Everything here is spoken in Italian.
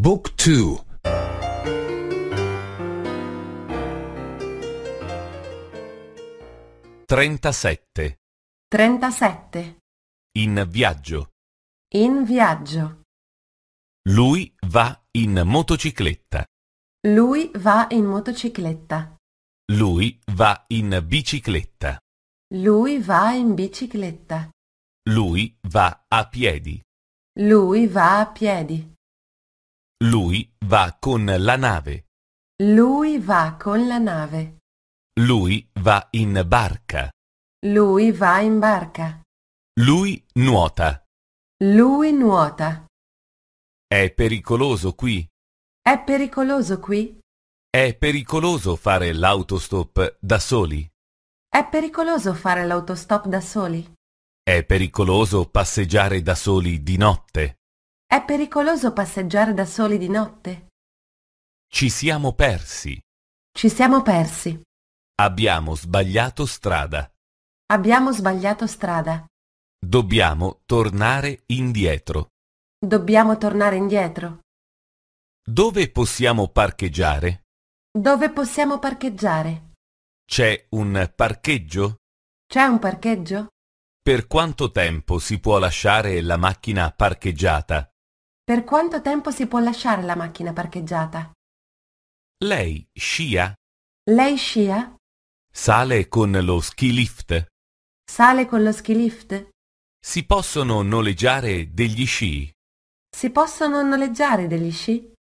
Book 2 37 37 In viaggio In viaggio Lui va in motocicletta Lui va in motocicletta Lui va in bicicletta Lui va in bicicletta Lui va a piedi Lui va a piedi lui va con la nave. Lui va con la nave. Lui va in barca. Lui va in barca. Lui nuota. Lui nuota. È pericoloso qui. È pericoloso qui. È pericoloso fare l'autostop da soli. È pericoloso fare l'autostop da soli. È pericoloso passeggiare da soli di notte. È pericoloso passeggiare da soli di notte. Ci siamo persi. Ci siamo persi. Abbiamo sbagliato strada. Abbiamo sbagliato strada. Dobbiamo tornare indietro. Dobbiamo tornare indietro. Dove possiamo parcheggiare? Dove possiamo parcheggiare? C'è un parcheggio? C'è un parcheggio? Per quanto tempo si può lasciare la macchina parcheggiata? Per quanto tempo si può lasciare la macchina parcheggiata? Lei scia? Lei scia? Sale con lo ski lift? Sale con lo ski lift? Si possono noleggiare degli sci? Si possono noleggiare degli sci?